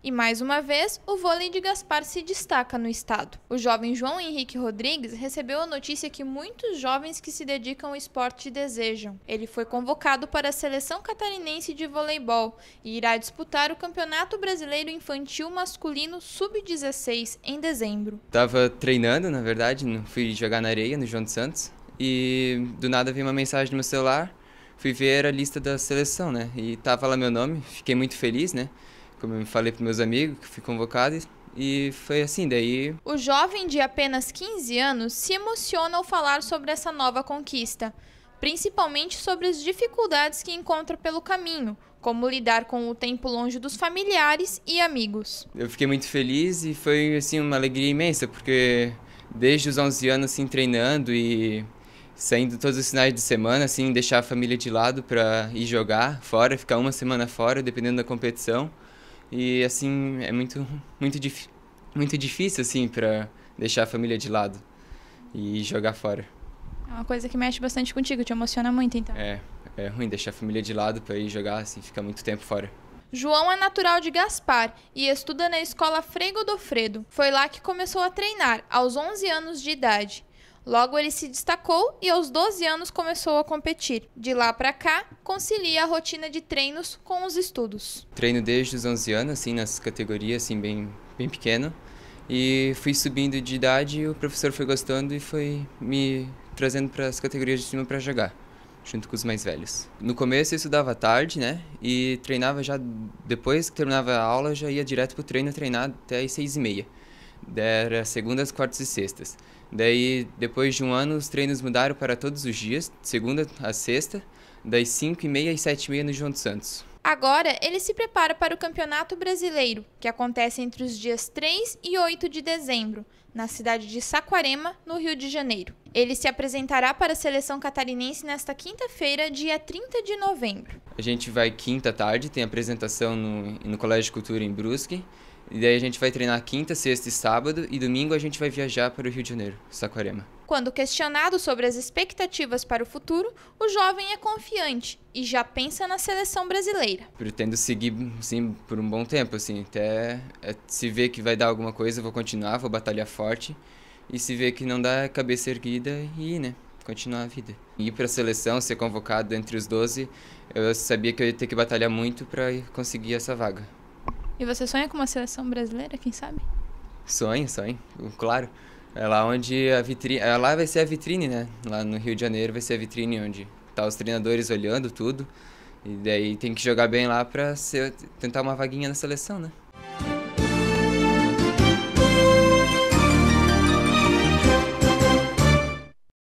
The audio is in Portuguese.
E mais uma vez, o vôlei de Gaspar se destaca no estado. O jovem João Henrique Rodrigues recebeu a notícia que muitos jovens que se dedicam ao esporte desejam. Ele foi convocado para a seleção catarinense de voleibol e irá disputar o Campeonato Brasileiro Infantil Masculino Sub-16 em dezembro. Tava treinando, na verdade, fui jogar na areia no João de Santos e do nada veio uma mensagem no meu celular. Fui ver a lista da seleção, né? E tava lá meu nome, fiquei muito feliz, né? como eu falei para meus amigos, que fui convocado. E foi assim, daí. O jovem de apenas 15 anos se emociona ao falar sobre essa nova conquista, principalmente sobre as dificuldades que encontra pelo caminho, como lidar com o tempo longe dos familiares e amigos. Eu fiquei muito feliz e foi assim uma alegria imensa, porque desde os 11 anos assim treinando e saindo todos os finais de semana, assim, deixar a família de lado para ir jogar fora, ficar uma semana fora, dependendo da competição. E assim, é muito muito dif muito difícil assim para deixar a família de lado e jogar fora. É uma coisa que mexe bastante contigo, te emociona muito então. É, é ruim deixar a família de lado para ir jogar assim, ficar muito tempo fora. João é natural de Gaspar e estuda na escola Frei Godofredo. Foi lá que começou a treinar, aos 11 anos de idade. Logo, ele se destacou e aos 12 anos começou a competir. De lá para cá, concilia a rotina de treinos com os estudos. Treino desde os 11 anos, assim, nas categorias, assim, bem, bem pequeno. E fui subindo de idade, o professor foi gostando e foi me trazendo para as categorias de cima para jogar, junto com os mais velhos. No começo eu estudava tarde, né? E treinava já depois que terminava a aula, já ia direto pro treino treinar até as seis e meia. Era segundas, quartas e sextas. Daí, depois de um ano, os treinos mudaram para todos os dias, segunda a sexta, das 5h30 às 7h30 no João dos Santos. Agora, ele se prepara para o Campeonato Brasileiro, que acontece entre os dias 3 e 8 de dezembro, na cidade de Saquarema, no Rio de Janeiro. Ele se apresentará para a seleção catarinense nesta quinta-feira, dia 30 de novembro. A gente vai quinta tarde, tem apresentação no, no Colégio de Cultura em Brusque, e daí a gente vai treinar quinta, sexta e sábado, e domingo a gente vai viajar para o Rio de Janeiro, Saquarema. Quando questionado sobre as expectativas para o futuro, o jovem é confiante e já pensa na seleção brasileira. Pretendo seguir, sim, por um bom tempo, assim, até é, se ver que vai dar alguma coisa, vou continuar, vou batalhar forte, e se ver que não dá, cabeça erguida e, né, continuar a vida. Ir para a seleção, ser convocado entre os 12, eu sabia que eu ia ter que batalhar muito para conseguir essa vaga. E você sonha com uma seleção brasileira, quem sabe? Sonho, sonho, claro. É lá onde a vitrine. É lá vai ser a vitrine, né? Lá no Rio de Janeiro vai ser a vitrine onde tá os treinadores olhando tudo. E daí tem que jogar bem lá pra ser... tentar uma vaguinha na seleção, né?